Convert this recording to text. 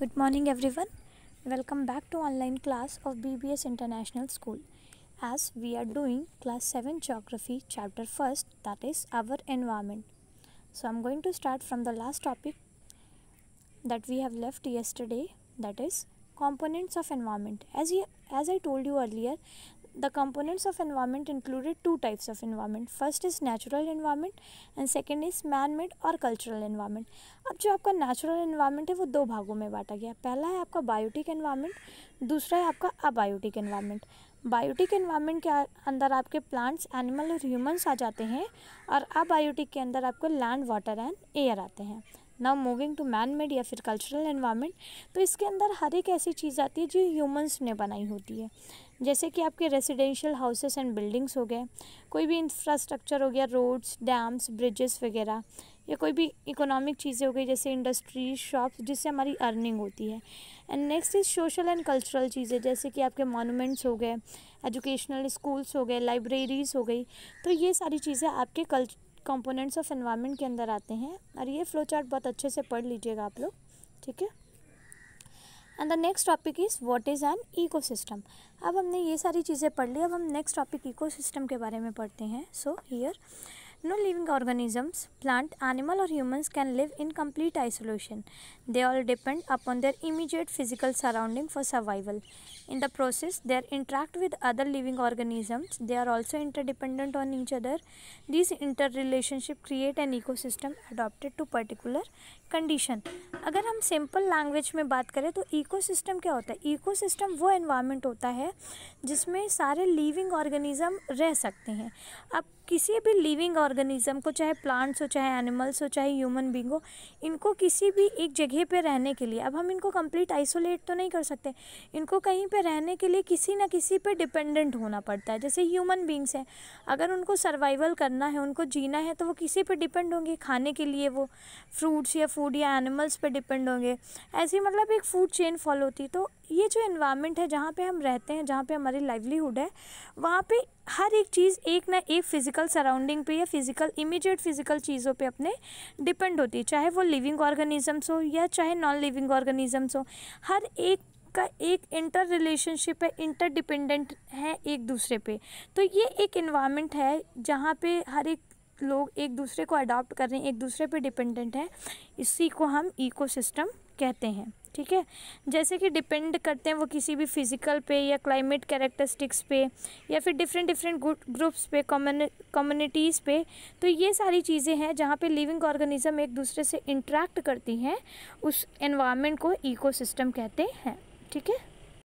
Good morning everyone. Welcome back to online class of BBS International School. As we are doing class 7 geography chapter 1st that is our environment. So I'm going to start from the last topic that we have left yesterday that is components of environment. As, you, as I told you earlier the components of environment included two types of environment first is natural environment and second is man made और cultural environment अब जो आपका natural environment है वो दो भागों में बांटा गया पहला है आपका biotic environment दूसरा है आपका abiotic environment बायोटिक इन्वायरमेंट के अंदर आपके प्लांट्स एनिमल और ह्यूमंस आ जाते हैं और अबायोटिक के अंदर आपको लैंड वाटर एंड एयर आते हैं now moving to man made या फिर कल्चरल एनवायरनमेंट तो इसके अंदर हर एक ऐसी चीज़ आती है जो ह्यूमंस ने बनाई होती है जैसे कि आपके रेसिडेंशियल हाउसेस एंड बिल्डिंग्स हो गए कोई भी इंफ्रास्ट्रक्चर हो गया रोड्स डैम्स ब्रिजेस वगैरह या कोई भी इकोनॉमिक चीज़ें हो गई जैसे इंडस्ट्रीज शॉप्स जिससे हमारी अर्निंग होती है and next is social and cultural चीज़ें जैसे कि आपके मोनूमेंट्स हो गए एजुकेशनल स्कूल्स हो गए लाइब्रेरीज़ हो गई तो ये सारी चीज़ें आपके कल कंपोनेंट्स ऑफ इन्वायरमेंट के अंदर आते हैं और ये फ्लो चार्ट बहुत अच्छे से पढ़ लीजिएगा आप लोग ठीक है and the next topic is what is an ecosystem अब हमने ये सारी चीज़ें पढ़ ली अब हम नेक्स्ट टॉपिक इकोसिस्टम के बारे में पढ़ते हैं so here No living organisms, plant, animal or humans can live in complete isolation. They all depend upon their immediate physical surrounding for survival. In the process, they interact with other living organisms. They are also interdependent on each other. These interrelationship create an ecosystem adapted to particular condition अगर हम simple language में बात करें तो ecosystem क्या होता है ecosystem वो एनवायरनमेंट होता है जिसमें सारे लिविंग ऑर्गेनिज़म रह सकते हैं अब किसी भी लिविंग ऑर्गेनिज्म को चाहे प्लांट्स हो चाहे एनिमल्स हो चाहे ह्यूमन बींग हो इनको किसी भी एक जगह पे रहने के लिए अब हम इनको कंप्लीट आइसोलेट तो नहीं कर सकते इनको कहीं पे रहने के लिए किसी ना किसी पे डिपेंडेंट होना पड़ता है जैसे ह्यूमन बींग्स हैं अगर उनको सर्वाइवल करना है उनको जीना है तो वो किसी पर डिपेंड होंगे खाने के लिए वो फ्रूट्स या फूड या एनिमल्स पर डिपेंड होंगे ऐसी मतलब एक फूड चेन फॉलो होती तो ये जो इन्वामेंट है जहाँ पे हम रहते हैं जहाँ पे हमारी लाइवलीहुड है वहाँ पे हर एक चीज़ एक ना एक फ़िज़िकल सराउंडिंग पे या फ़िज़िकल इमीडिएट फ़िज़िकल चीज़ों पे अपने डिपेंड होती है चाहे वो लिविंग ऑर्गेनिजम्स हो या चाहे नॉन लिविंग ऑर्गेनिजम्स हो हर एक का एक इंटर रिलेशनशिप है इंटर डिपेंडेंट है एक दूसरे पे तो ये एक इन्वामेंट है जहाँ पे हर एक लोग एक दूसरे को अडॉप्ट कर रहे हैं एक दूसरे पे डिपेंडेंट है इसी को हम इकोसिस्टम कहते हैं ठीक है जैसे कि डिपेंड करते हैं वो किसी भी फिज़िकल पे या क्लाइमेट कैरेक्टरिस्टिक्स पे या फिर डिफरेंट डिफरेंट ग्रुप्स पे कम्युनिटीज़ पे तो ये सारी चीज़ें हैं जहाँ पे लिविंग ऑर्गेनिज़म एक दूसरे से इंट्रैक्ट करती हैं उस एनवायरनमेंट को इकोसिस्टम कहते हैं ठीक है